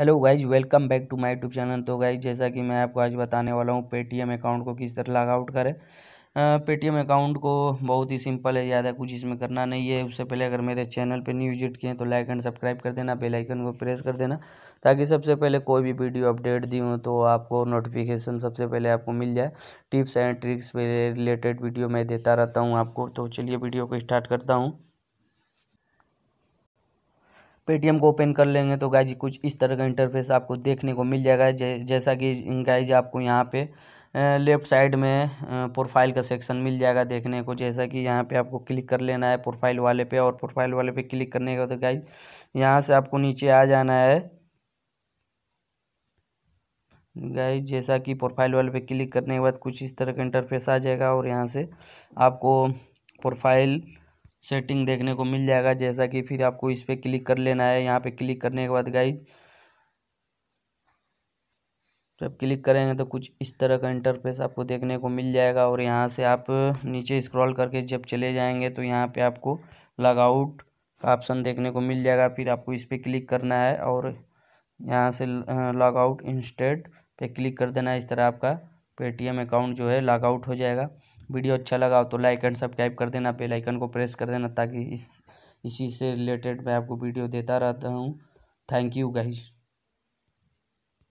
hello guys welcome back to my YouTube channel तो guys जैसा कि मैं आपको आज बताने वाला हूँ पेटीएम अकाउंट को किस तरह लॉगआउट करें पेटीएम अकाउंट को बहुत ही सिंपल है ज़्यादा कुछ इसमें करना नहीं है उससे पहले अगर मेरे चैनल पे न्यू विजिट किए तो लाइक एंड सब्सक्राइब कर देना बेल आइकन को प्रेस कर देना ताकि सबसे पहले कोई भी वीडियो अपडेट दी हूँ तो आपको नोटिफिकेशन सबसे पहले आपको मिल जाए tips and tricks related video मैं देता रहता हूँ आपको तो चलिए वीडियो को स्टार्ट करता हूँ पेटीएम को ओपन कर लेंगे तो जी कुछ इस तरह का इंटरफेस आपको देखने को मिल जाएगा जैसा कि जी आपको यहाँ पे लेफ़्ट साइड में प्रोफाइल का सेक्शन मिल जाएगा देखने को जैसा कि यहाँ पे आपको क्लिक कर लेना है प्रोफाइल वाले पे और प्रोफाइल वाले पे क्लिक करने का तो गाय यहाँ से आपको नीचे आ जाना है गाय जैसा कि प्रोफाइल वाले पे क्लिक करने के बाद कुछ इस तरह का इंटरफेस आ जाएगा और यहाँ से आपको प्रोफाइल सेटिंग देखने को मिल जाएगा जैसा कि फिर आपको इस पर क्लिक कर लेना है यहाँ पे क्लिक करने के बाद गाइज जब क्लिक करेंगे तो कुछ इस तरह का इंटरफेस आपको देखने को मिल जाएगा और यहाँ से आप नीचे स्क्रॉल करके जब चले जाएंगे तो यहाँ पे आपको लॉगआउट का ऑप्शन देखने को मिल जाएगा फिर आपको इस पर क्लिक करना है और यहाँ से लॉगआउट इंस्टेड पे क्लिक कर देना है इस तरह आपका पेटीएम अकाउंट जो है लॉगआउट हो जाएगा वीडियो अच्छा लगा हो तो लाइक एंड सब्सक्राइब कर देना बेल आइकन को प्रेस कर देना ताकि इस इसी से रिलेटेड मैं आपको वीडियो देता रहता हूँ थैंक यू गाइज़